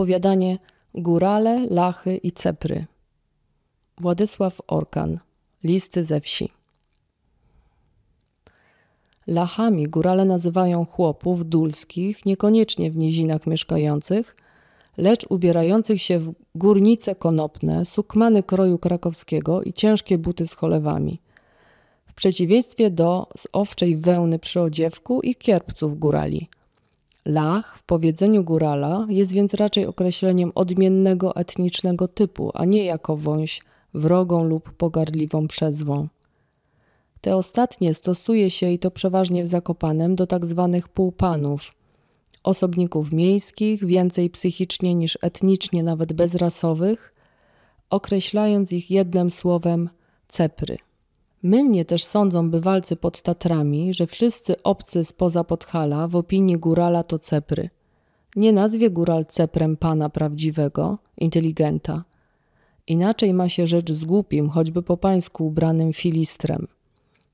opowiadanie Górale, Lachy i Cepry. Władysław Orkan. Listy ze wsi. Lachami górale nazywają chłopów dulskich, niekoniecznie w nizinach mieszkających, lecz ubierających się w górnice konopne, sukmany kroju krakowskiego i ciężkie buty z cholewami. W przeciwieństwie do z owczej wełny przy odziewku i kierpców górali – Lach w powiedzeniu górala jest więc raczej określeniem odmiennego etnicznego typu, a nie jako wąś wrogą lub pogardliwą przezwą. Te ostatnie stosuje się i to przeważnie w Zakopanem do tzw. Tak półpanów, osobników miejskich, więcej psychicznie niż etnicznie, nawet bezrasowych, określając ich jednym słowem cepry. Mylnie też sądzą bywalcy pod Tatrami, że wszyscy obcy spoza Podhala w opinii górala to cepry. Nie nazwie góral ceprem pana prawdziwego, inteligenta. Inaczej ma się rzecz z głupim, choćby po pańsku ubranym filistrem.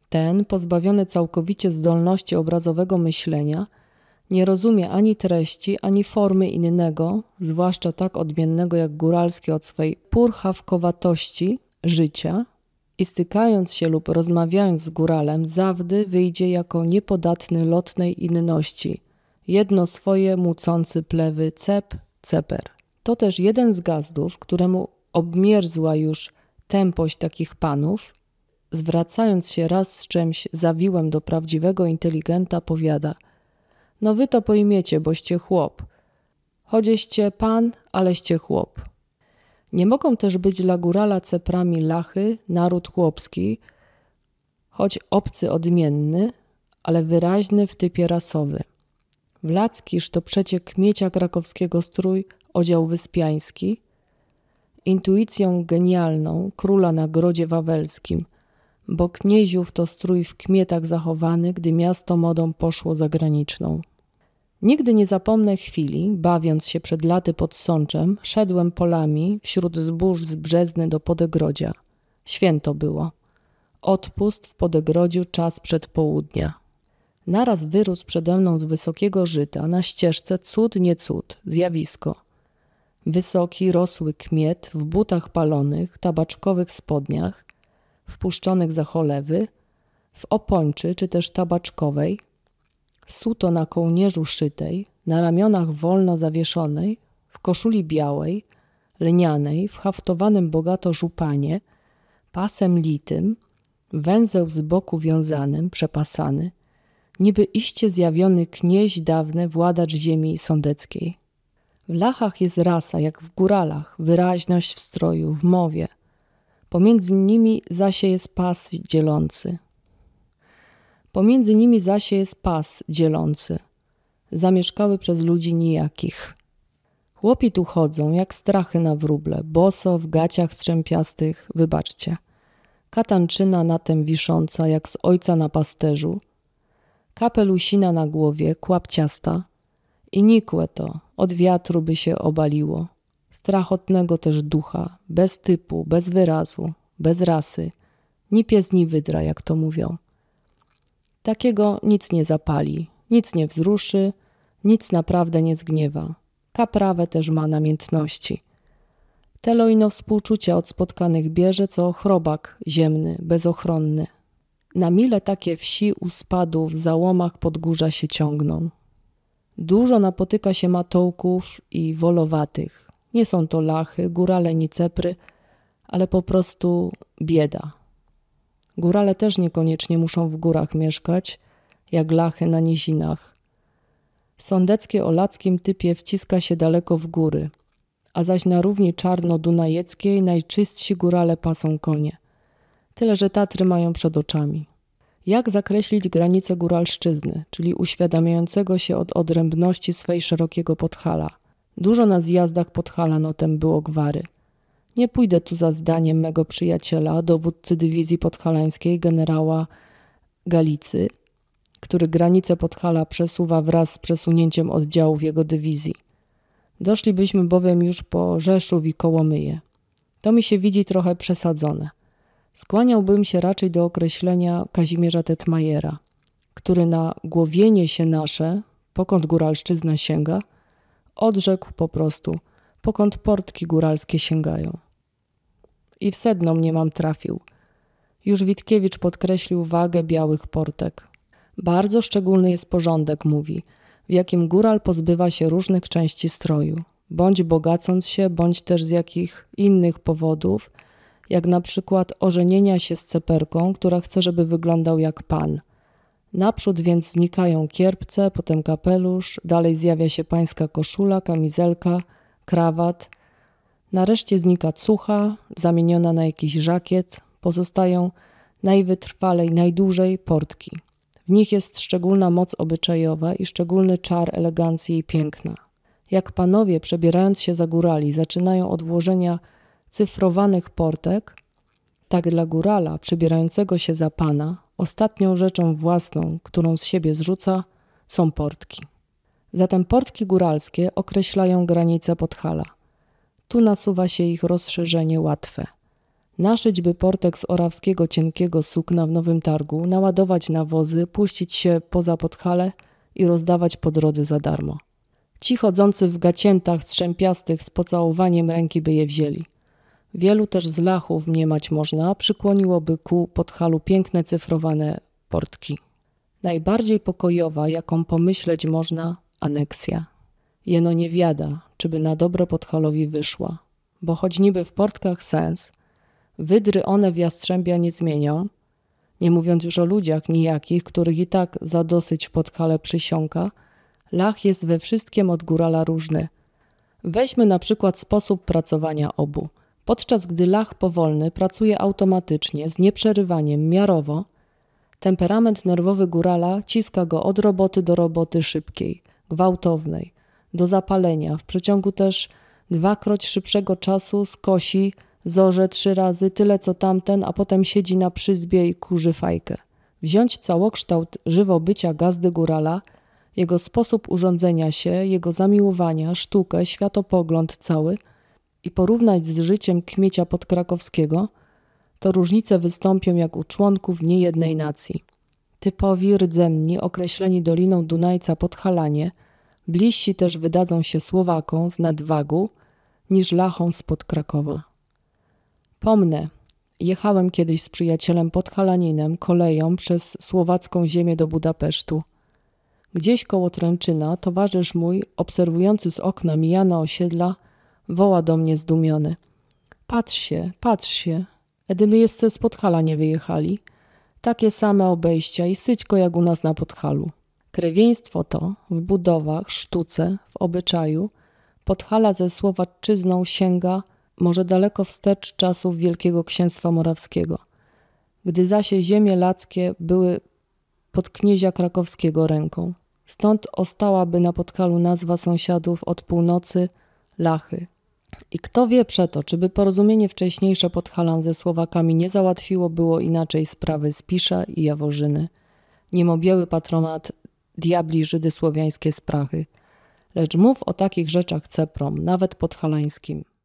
Ten, pozbawiony całkowicie zdolności obrazowego myślenia, nie rozumie ani treści, ani formy innego, zwłaszcza tak odmiennego jak góralskie od swej purchawkowatości, życia, i stykając się lub rozmawiając z góralem, zawdy wyjdzie jako niepodatny lotnej inności, jedno swoje mucący plewy cep, ceper. To też jeden z gazdów, któremu obmierzła już tempość takich panów, zwracając się raz z czymś zawiłem do prawdziwego inteligenta, powiada – no wy to pojmiecie, boście chłop. Chodzieście pan, aleście chłop. Nie mogą też być dla górala ceprami lachy, naród chłopski, choć obcy odmienny, ale wyraźny w typie rasowy. Wlackiż to przecie kmiecia krakowskiego strój, odział wyspiański, intuicją genialną króla na grodzie wawelskim, bo knieziów to strój w kmietach zachowany, gdy miasto modą poszło zagraniczną. Nigdy nie zapomnę chwili, bawiąc się przed laty pod Sączem, szedłem polami wśród zbóż z Brzezny do Podegrodzia. Święto było. Odpust w Podegrodziu czas przed południa. Naraz wyrósł przede mną z wysokiego żyta na ścieżce cud nie cud, zjawisko. Wysoki, rosły kmiet w butach palonych, tabaczkowych spodniach, wpuszczonych za cholewy, w opończy czy też tabaczkowej, suto na kołnierzu szytej, na ramionach wolno zawieszonej, w koszuli białej, lnianej, w haftowanym bogato żupanie, pasem litym, węzeł z boku wiązanym, przepasany, niby iście zjawiony knieź dawny, władacz ziemi sądeckiej. W lachach jest rasa, jak w góralach, wyraźność w stroju, w mowie. Pomiędzy nimi zasie jest pas dzielący, Pomiędzy nimi zaś jest pas dzielący, zamieszkały przez ludzi nijakich. Chłopi tu chodzą jak strachy na wróble, boso w gaciach strzępiastych, wybaczcie. Katanczyna na tem wisząca jak z ojca na pasterzu, kapelusina na głowie, ciasta. i nikłe to, od wiatru by się obaliło. Strachotnego też ducha, bez typu, bez wyrazu, bez rasy, ni pies, ni wydra, jak to mówią. Takiego nic nie zapali, nic nie wzruszy, nic naprawdę nie zgniewa. Kaprawę też ma namiętności. Telo ino współczucie od spotkanych bierze, co chrobak ziemny, bezochronny. Na mile takie wsi u spadów, w załomach podgórza się ciągną. Dużo napotyka się matołków i wolowatych. Nie są to lachy, górale ni cepry, ale po prostu bieda, Górale też niekoniecznie muszą w górach mieszkać, jak lachy na nizinach. Sądeckie o lackim typie wciska się daleko w góry, a zaś na równi czarno-dunajeckiej najczystsi górale pasą konie. Tyle, że Tatry mają przed oczami. Jak zakreślić granice góralszczyzny, czyli uświadamiającego się od odrębności swej szerokiego Podhala? Dużo na zjazdach Podhala notem było gwary – nie pójdę tu za zdaniem mego przyjaciela, dowódcy dywizji podhalańskiej, generała Galicy, który granicę Podhala przesuwa wraz z przesunięciem oddziałów jego dywizji. Doszlibyśmy bowiem już po Rzeszów i Kołomyje. To mi się widzi trochę przesadzone. Skłaniałbym się raczej do określenia Kazimierza Tetmajera, który na głowienie się nasze, pokąd góralszczyzna sięga, odrzekł po prostu, pokąd portki góralskie sięgają i w sedno mnie mam trafił. Już Witkiewicz podkreślił wagę białych portek. Bardzo szczególny jest porządek, mówi, w jakim góral pozbywa się różnych części stroju, bądź bogacąc się, bądź też z jakich innych powodów, jak na przykład ożenienia się z ceperką, która chce, żeby wyglądał jak pan. Naprzód więc znikają kierpce, potem kapelusz, dalej zjawia się pańska koszula, kamizelka, krawat – Nareszcie znika cucha, zamieniona na jakiś żakiet, pozostają najwytrwalej, najdłużej portki. W nich jest szczególna moc obyczajowa i szczególny czar elegancji i piękna. Jak panowie, przebierając się za górali, zaczynają od włożenia cyfrowanych portek, tak dla górala, przebierającego się za pana, ostatnią rzeczą własną, którą z siebie zrzuca, są portki. Zatem portki góralskie określają granice Podhala. Tu nasuwa się ich rozszerzenie łatwe. Naszyć by portek z orawskiego cienkiego sukna w Nowym Targu, naładować nawozy, puścić się poza podchale i rozdawać po drodze za darmo. Ci chodzący w gaciętach strzępiastych z pocałowaniem ręki by je wzięli. Wielu też z lachów mniemać można, przykłoniłoby ku podchalu piękne cyfrowane portki. Najbardziej pokojowa, jaką pomyśleć można, aneksja. Jeno nie wiada, czyby na dobro podchalowi wyszła. Bo choć niby w portkach sens, wydry one w Jastrzębia nie zmienią, nie mówiąc już o ludziach nijakich, których i tak za dosyć podkale przysiąka, lach jest we wszystkim od górala różny. Weźmy na przykład sposób pracowania obu. Podczas gdy lach powolny pracuje automatycznie, z nieprzerywaniem, miarowo, temperament nerwowy górala ciska go od roboty do roboty szybkiej, gwałtownej, do zapalenia. W przeciągu też dwakroć szybszego czasu skosi zorze trzy razy tyle co tamten, a potem siedzi na przyzbie i kurzy fajkę. Wziąć całokształt żywobycia gazdy górala, jego sposób urządzenia się, jego zamiłowania, sztukę, światopogląd cały i porównać z życiem kmiecia podkrakowskiego, to różnice wystąpią jak u członków niejednej nacji. Typowi rdzenni, określeni Doliną Dunajca Podhalanie – Bliżsi też wydadzą się Słowakom z nadwagu niż Lachom spod Krakowa. Pomnę, jechałem kiedyś z przyjacielem pod Halaninem koleją przez słowacką ziemię do Budapesztu. Gdzieś koło Tręczyna towarzysz mój, obserwujący z okna mijane osiedla, woła do mnie zdumiony. Patrz się, patrz się, Edymy jeszcze z Podhala nie wyjechali. Takie same obejścia i syćko jak u nas na Podhalu. Krewieństwo to w budowach, sztuce, w obyczaju Podhala ze Słowaczyzną sięga może daleko wstecz czasów Wielkiego Księstwa Morawskiego, gdy zaś ziemie lackie były pod kniezia krakowskiego ręką. Stąd ostałaby na podchalu nazwa sąsiadów od północy Lachy. I kto wie przeto, czy by porozumienie wcześniejsze Podhalan ze Słowakami nie załatwiło było inaczej sprawy Spisza i Jaworzyny. Niemobieły patronat diabli Żydy słowiańskie sprachy. Lecz mów o takich rzeczach ceprom, nawet podhalańskim.